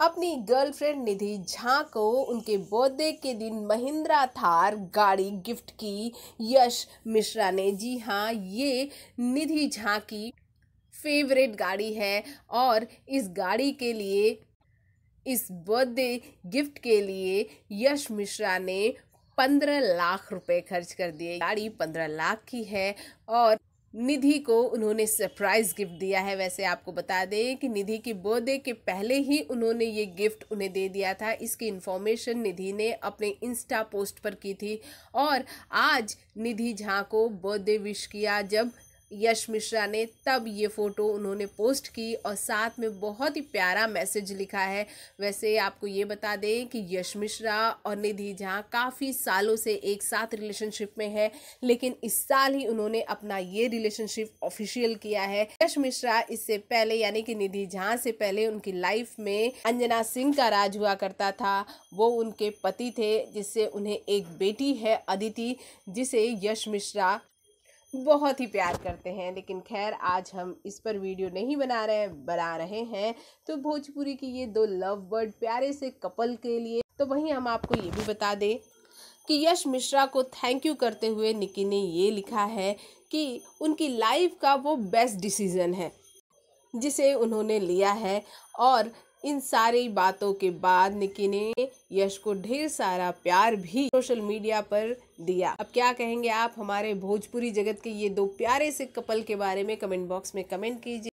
अपनी गर्लफ्रेंड निधि झा को उनके बर्थडे के दिन महिंद्रा थार गाड़ी गिफ्ट की यश मिश्रा ने जी हाँ ये निधि झा की फेवरेट गाड़ी है और इस गाड़ी के लिए इस बर्थडे गिफ्ट के लिए यश मिश्रा ने पंद्रह लाख रुपए खर्च कर दिए गाड़ी पंद्रह लाख की है और निधि को उन्होंने सरप्राइज गिफ्ट दिया है वैसे आपको बता दें कि निधि की बर्थडे के पहले ही उन्होंने ये गिफ्ट उन्हें दे दिया था इसकी इन्फॉर्मेशन निधि ने अपने इंस्टा पोस्ट पर की थी और आज निधि झा को बर्थडे विश किया जब यश मिश्रा ने तब ये फ़ोटो उन्होंने पोस्ट की और साथ में बहुत ही प्यारा मैसेज लिखा है वैसे आपको ये बता दें कि यश मिश्रा और निधि झा काफ़ी सालों से एक साथ रिलेशनशिप में है लेकिन इस साल ही उन्होंने अपना ये रिलेशनशिप ऑफिशियल किया है यश मिश्रा इससे पहले यानी कि निधि झा से पहले उनकी लाइफ में अंजना सिंह का राज हुआ करता था वो उनके पति थे जिससे उन्हें एक बेटी है अदिति जिसे यश मिश्रा बहुत ही प्यार करते हैं लेकिन खैर आज हम इस पर वीडियो नहीं बना रहे बना रहे हैं तो भोजपुरी की ये दो लव बर्ड प्यारे से कपल के लिए तो वहीं हम आपको ये भी बता दें कि यश मिश्रा को थैंक यू करते हुए निकी ने ये लिखा है कि उनकी लाइफ का वो बेस्ट डिसीज़न है जिसे उन्होंने लिया है और इन सारी बातों के बाद निकी ने यश को ढेर सारा प्यार भी सोशल मीडिया पर दिया अब क्या कहेंगे आप हमारे भोजपुरी जगत के ये दो प्यारे से कपल के बारे में कमेंट बॉक्स में कमेंट कीजिए